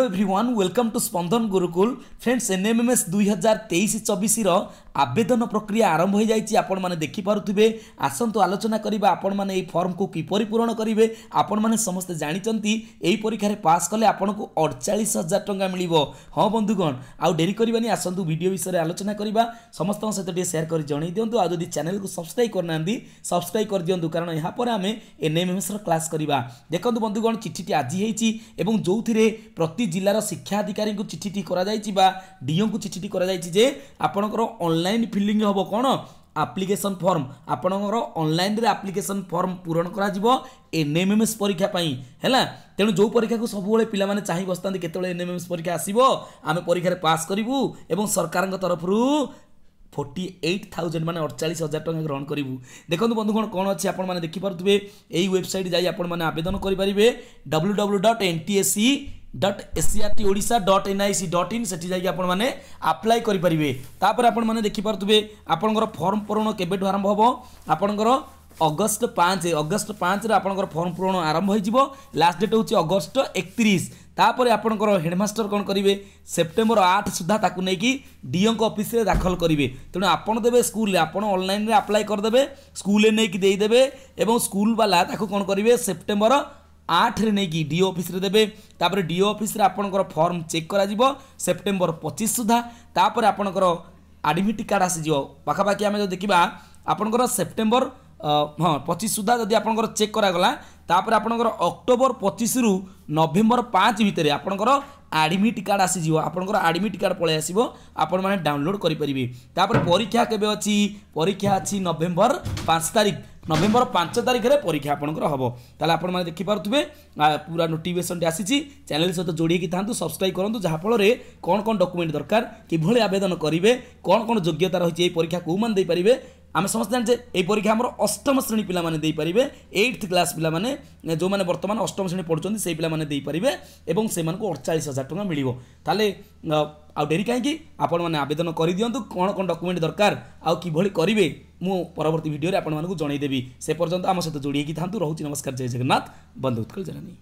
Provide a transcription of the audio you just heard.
hello everyone welcome to স্পন্দন Gurukul friends NMMS দুই হাজার তেইশ চবিশর আবেদন প্রক্রিয়া আরম্ভ হয়ে যাই আপন মানে দেখিপারে আসন্তু আলোচনা করা আপন মানে এই ফর্মকু কিপর পূরণ করবে আপন মানে সমস্তে জাঁচান এই পরীক্ষার পাস কলে আপনার অড়চাশ হাজার টাকা মিলব হ্যাঁ বন্ধুগণ আেরি করবানি আসন্তু ভিডিও বিষয়ে আলোচনা করা সমস্ত সহ টিকি সেয়ার করে জনাই দিও আর যদি চ্যানেলক সবসক্রাইব করে না সবসক্রাইব করে দিও কারণ এরপরে আমি এনএমএমএসর ক্লাস করা দেখুন বন্ধুগণ চিঠিটি আজ হয়েছি এবং যে প্রতি ଜିଲ୍ଲାର ଶିକ୍ଷା ଅଧିକାରୀଙ୍କୁ ଚିଠିଟି କରାଯାଇଛି ବା ଡିଓଙ୍କୁ ଚିଠିଟି କରାଯାଇଛି ଯେ ଆପଣଙ୍କର ଅନଲାଇନ୍ ଫିଲିଂ ହେବ କ'ଣ ଆପ୍ଲିକେସନ୍ ଫର୍ମ ଆପଣଙ୍କର ଅନଲାଇନ୍ରେ ଆପ୍ଲିକେସନ୍ ଫର୍ମ ପୂରଣ କରାଯିବ ଏନ୍ଏମ୍ଏମ୍ଏସ୍ ପରୀକ୍ଷା ପାଇଁ ହେଲା ତେଣୁ ଯେଉଁ ପରୀକ୍ଷାକୁ ସବୁବେଳେ ପିଲାମାନେ ଚାହିଁ ବସିଥାନ୍ତି କେତେବେଳେ ଏନ୍ ଏମ୍ ଏସ୍ ପରୀକ୍ଷା ଆସିବ ଆମେ ପରୀକ୍ଷାରେ ପାସ୍ କରିବୁ ଏବଂ ସରକାରଙ୍କ ତରଫରୁ ଫୋର୍ଟି ଏଇଟ୍ ଥାଉଜେଣ୍ଡ ମାନେ ଅଡ଼ଚାଳିଶ ହଜାର ଟଙ୍କା ଗ୍ରହଣ କରିବୁ ଦେଖନ୍ତୁ ବନ୍ଧୁଗଣ କ'ଣ ଅଛି ଆପଣମାନେ ଦେଖିପାରୁଥିବେ ଏଇ ୱେବସାଇଟ୍ ଯାଇ ଆପଣମାନେ ଆବେଦନ କରିପାରିବେ W W dot N T S C dot SCRT Odisha dot NIC dot in সেটি যাই আপন মানে আপ্লাই করে তাপরে আপন মানে দেখিপারে আপনার ফর্ম পূরণ কেবেঠু আরম্ভ হব আপনার অগস্ট পাঁচ অগস্ট পাঁচরে আপনার ফর্ম পূরণ আরম্ভ হয়ে যাব লাস্ট ডেট হচ্ছে অগস্ট একত্রিশ তাপরে আপনার হেডমাস্টর কম করবে সেপ্টেম্বর আট সুদ্ধা তাকে নিয়ে ডিও অফিসে দাখল করবে তেমন আপনার দেবে স্কুলে আপনার অনলাইনে আপ্লাই করেদেবে স্কুলে নিয়ে দিয়ে দেবে এবং স্কুল বালা তাকে কম করবে সেপ্টেম্বর আঠରେ ନେଇକି ଡିଓ ଅଫିସରେ ଦେବେ ତାପରେ ଡିଓ ଅଫିସରେ ଆପଣଙ୍କର ଫର୍ମ ଚେକ୍ କରାଯିବ ସେପ୍ଟେମ୍ବର ପଚିଶ ସୁଦ୍ଧା ତାପରେ ଆପଣଙ୍କର ଆଡ଼ମିଟ୍ କାର୍ଡ଼ ଆସିଯିବ ପାଖାପାଖି ଆମେ ଯଦି ଦେଖିବା ଆପଣଙ୍କର ସେପ୍ଟେମ୍ବର ହଁ ପଚିଶ ସୁଦ୍ଧା ଯଦି ଆପଣଙ୍କର ଚେକ୍ କରାଗଲା ତାପରେ ଆପଣଙ୍କର ଅକ୍ଟୋବର ପଚିଶରୁ ନଭେମ୍ବର ପାଞ୍ଚ ଭିତରେ ଆପଣଙ୍କର ଆଡ଼ମିଟ୍ କାର୍ଡ଼ ଆସିଯିବ ଆପଣଙ୍କର ଆଡ଼ମିଟ୍ କାର୍ଡ଼ ପଳାଇ ଆସିବ ଆପଣମାନେ ଡାଉନଲୋଡ଼୍ କରିପାରିବେ ତାପରେ ପରୀକ୍ଷା କେବେ ଅଛି ପରୀକ୍ଷା ଅଛି ନଭେମ୍ବର ପାଞ୍ଚ ତାରିଖ নভেম্বর পাঁচ তারিখে পরীক্ষা আপনার হব তাহলে আপনার দেখিপারে পুরা নোটিফিকেসনটি আসিছি চ্যানেল সহ যোড়িয়ে থাকে সবসক্রাইব করতু যাফলের কোণ কোণ ডকুমেন্ট দরকার কিভাবে আবেদন করবে কোণ কোণ যোগ্যতা রয়েছে এই পরীক্ষা কেউমানে দিয়ে আমি সমস্ত জানিছে এই পরীক্ষা আমার অষ্টম শ্রেণী পিলামানে দিয়ে এইটথ ক্লাস পিলামানে যে বর্তমান অষ্টম শ্রেণী পড়ুচ্ছেন সেই পিলামানে দিয়ে এবং সেমান অড়চাশ হাজার টাকা মিলব তাহলে আউ ডেরি কাইকি আপনার আবেদন করে দিও কোণ কোণ ডকুমেন্ট দরকার আউ কিভাবে করবে ମୁଁ ପରବର୍ତ୍ତୀ ଭିଡ଼ିଓରେ ଆପଣମାନଙ୍କୁ ଜଣାଇଦେବି ସେ ପର୍ଯ୍ୟନ୍ତ ଆମ ସହିତ ଯୋଡ଼ି ହେଇକି ଥାନ୍ତୁ ରହୁଛି ନମସ୍କାର ଜୟ ଜଗନ୍ନାଥ ବନ୍ଦେ ଉତ୍କଳ ଜନନୀ